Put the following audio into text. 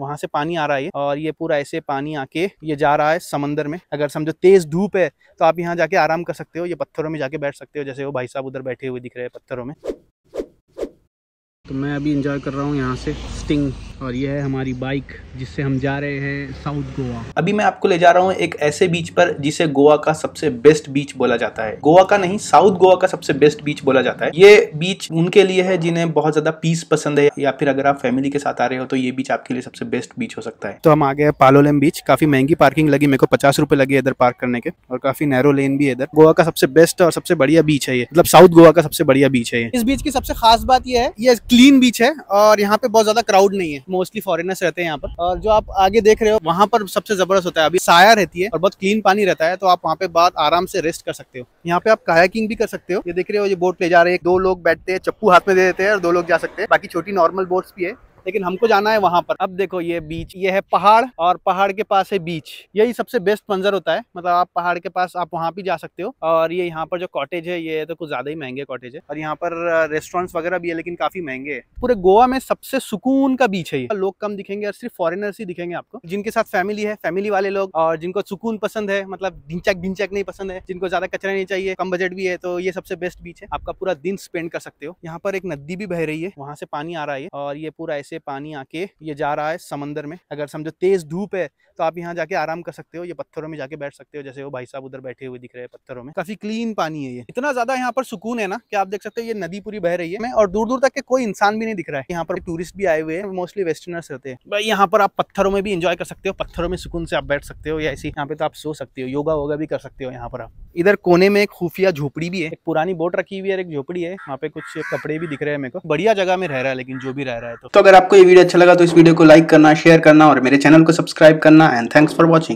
वहां से पानी आ रहा है और ये पूरा ऐसे पानी आके ये जा रहा है समंदर में अगर समझो तेज धूप है तो आप यहाँ जाके आराम कर सकते हो ये पत्थरों में जाके बैठ सकते हो जैसे वो भाई साहब उधर बैठे हुए दिख रहे हैं पत्थरों में तो मैं अभी इंजॉय कर रहा हूँ यहाँ से स्टिंग और यह है हमारी बाइक जिससे हम जा रहे हैं साउथ गोवा अभी मैं आपको ले जा रहा हूँ एक ऐसे बीच पर जिसे गोवा का सबसे बेस्ट बीच बोला जाता है गोवा का नहीं साउथ गोवा का सबसे बेस्ट बीच बोला जाता है ये बीच उनके लिए है जिन्हें बहुत ज्यादा पीस पसंद है या फिर अगर आप फैमिली के साथ आ रहे हो तो ये बीच आपके लिए सबसे बेस्ट बीच हो सकता है तो हम आ गए पालोलेम बीच काफी महंगी पार्किंग लगी मेरे को पचास रुपए लगे इधर पार्क करने के और काफी नैरो लेन भी है इधर गोवा का सबसे बेस्ट और सबसे बढ़िया बीच है ये मतलब साउथ गोवा का सबसे बढ़िया बीच है इस बीच की सबसे खास बात यह है ये क्लीन बीच है और यहाँ पे बहुत ज्यादा क्राउड नहीं है मोस्टली फॉरनर्स रहते हैं यहाँ पर और जो आप आगे देख रहे हो वहाँ पर सबसे जबरदस्त होता है अभी साया रहती है और बहुत क्लीन पानी रहता है तो आप वहाँ पे बहुत आराम से रेस्ट कर सकते हो यहाँ पे आप कायाकिंग भी कर सकते हो ये देख रहे हो ये बोट ले जा रहे हैं दो लोग बैठते हैं चप्पू हाथ में दे देते हैं और दो लोग जा सकते हैं बाकी छोटी नॉर्मल बोट्स भी है लेकिन हमको जाना है वहाँ पर अब देखो ये बीच ये है पहाड़ और पहाड़ के पास है बीच यही सबसे बेस्ट मंजर होता है मतलब आप पहाड़ के पास आप वहाँ भी जा सकते हो और ये यहाँ पर जो कॉटेज है ये तो कुछ ज्यादा ही महंगे कॉटेज है और यहाँ पर रेस्टोरेंट्स वगैरह भी है लेकिन काफी महंगे है पूरे गोवा में सबसे सुकून का बीच है ये लोग कम दिखेंगे और सिर्फ फॉरनर्स ही दिखेंगे आपको जिनके साथ फैमिली है फैमिली वाले लोग और जिनको सुकून पसंद है मतलब ढिंचक ढिंचक नहीं पसंद है जिनको ज्यादा कचरा नहीं चाहिए कम बजट भी है तो ये सबसे बेस्ट बीच है आपका पूरा दिन स्पेंड कर सकते हो यहाँ पर एक नदी भी बह रही है वहाँ से पानी आ रहा है और ये पूरा ऐसे से पानी आके ये जा रहा है समंदर में अगर समझो तेज़ धूप है तो आप यहाँ जाके आराम कर सकते हो ये पत्थरों में जाके बैठ सकते हो जैसे वो भाई साहब उधर बैठे हुए दिख रहे हैं पत्थरों में काफ़ी क्लीन पानी है ये इतना ज़्यादा यहाँ पर सुकून है ना कि आप देख सकते हो ये नदी पूरी बह रही है और दूर दूर तक के कोई इंसान भी नहीं दिख रहा है यहाँ पर टूरिस्ट भी आए हुए हैं मोस्टली वेस्टर्नर्स रहते हैं भाई यहाँ पर आप पत्थरों में भी इंजॉय कर सकते हो पत्थरों में सुकून से आप बैठ सकते हो या ऐसी यहाँ पे तो आप सो सकते हो योगा वोगा भी कर सकते हो यहाँ पर आप इधर कोने में एक खुफिया झोपड़ी भी है एक पुरानी बोट रखी हुई है एक झोपड़ी है वहाँ पे कुछ कपड़े भी दिख रहे हैं मेरे को बढ़िया जगह में रह रहा है लेकिन जो भी रह रहा है तो, तो अगर आपको ये वीडियो अच्छा लगा तो इस वीडियो को लाइक करना शेयर करना और मेरे चैनल को सब्सक्राइब करना एंड थैंक्स फॉर वॉचिंग